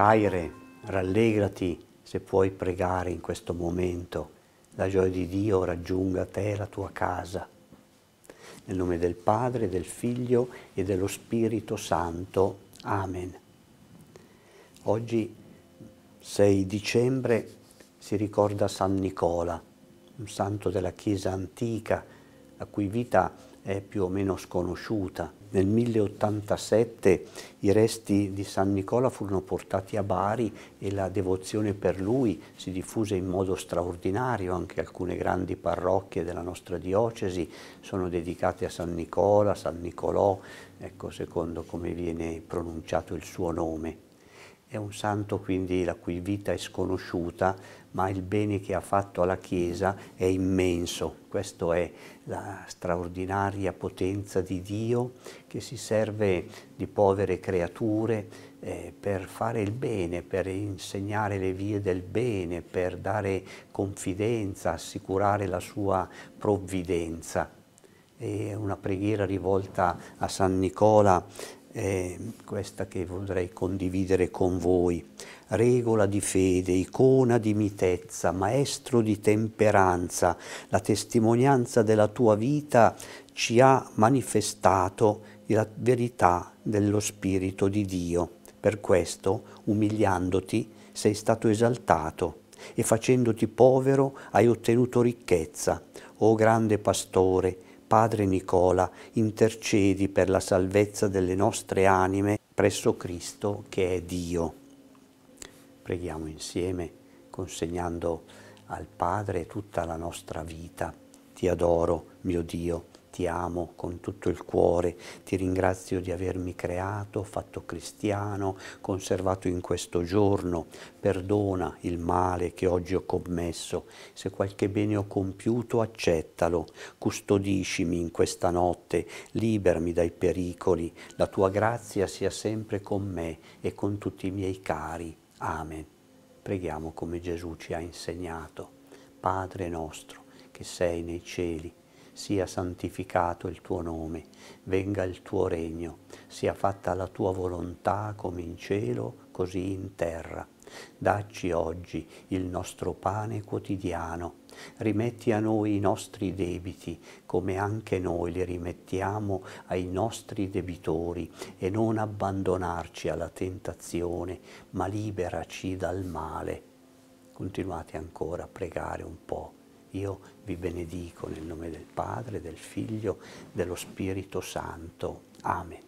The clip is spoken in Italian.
Caire, rallegrati se puoi pregare in questo momento, la gioia di Dio raggiunga te e la tua casa. Nel nome del Padre, del Figlio e dello Spirito Santo. Amen. Oggi, 6 dicembre, si ricorda San Nicola, un santo della Chiesa antica, la cui vita è più o meno sconosciuta. Nel 1087 i resti di San Nicola furono portati a Bari e la devozione per lui si diffuse in modo straordinario, anche alcune grandi parrocchie della nostra diocesi sono dedicate a San Nicola, San Nicolò, ecco secondo come viene pronunciato il suo nome. È un santo quindi la cui vita è sconosciuta, ma il bene che ha fatto alla Chiesa è immenso. Questa è la straordinaria potenza di Dio che si serve di povere creature eh, per fare il bene, per insegnare le vie del bene, per dare confidenza, assicurare la sua provvidenza. È una preghiera rivolta a San Nicola è questa che vorrei condividere con voi, regola di fede, icona di mitezza, maestro di temperanza, la testimonianza della tua vita ci ha manifestato la verità dello Spirito di Dio. Per questo, umiliandoti, sei stato esaltato e facendoti povero hai ottenuto ricchezza. O grande pastore, Padre Nicola, intercedi per la salvezza delle nostre anime presso Cristo che è Dio. Preghiamo insieme consegnando al Padre tutta la nostra vita. Ti adoro, mio Dio, ti amo con tutto il cuore, ti ringrazio di avermi creato, fatto cristiano, conservato in questo giorno, perdona il male che oggi ho commesso, se qualche bene ho compiuto accettalo, custodiscimi in questa notte, libermi dai pericoli, la tua grazia sia sempre con me e con tutti i miei cari. Amen. Preghiamo come Gesù ci ha insegnato. Padre nostro, che sei nei cieli, sia santificato il tuo nome, venga il tuo regno, sia fatta la tua volontà come in cielo, così in terra. Dacci oggi il nostro pane quotidiano, rimetti a noi i nostri debiti, come anche noi li rimettiamo ai nostri debitori, e non abbandonarci alla tentazione, ma liberaci dal male. Continuate ancora a pregare un po'. Io vi benedico nel nome del Padre, del Figlio, dello Spirito Santo. Amen.